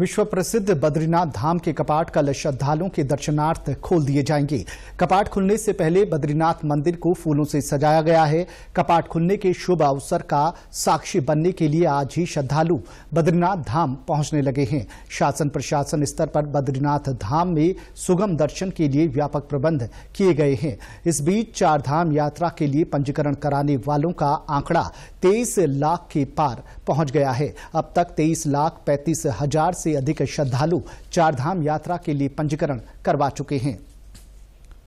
विश्व प्रसिद्ध बद्रीनाथ धाम के कपाट कल श्रद्धालुओं के दर्शनार्थ खोल दिए जाएंगे कपाट खुलने से पहले बद्रीनाथ मंदिर को फूलों से सजाया गया है कपाट खुलने के शुभ अवसर का साक्षी बनने के लिए आज ही श्रद्धालु बद्रीनाथ धाम पहुंचने लगे हैं शासन प्रशासन स्तर पर बद्रीनाथ धाम में सुगम दर्शन के लिए व्यापक प्रबंध किए गए हैं इस बीच चारधाम यात्रा के लिए पंजीकरण कराने वालों का आंकड़ा तेईस लाख के पार पहुंच गया है अब तक तेईस लाख पैंतीस हजार से से अधिक श्रद्धालु चारधाम यात्रा के लिए पंजीकरण करवा चुके हैं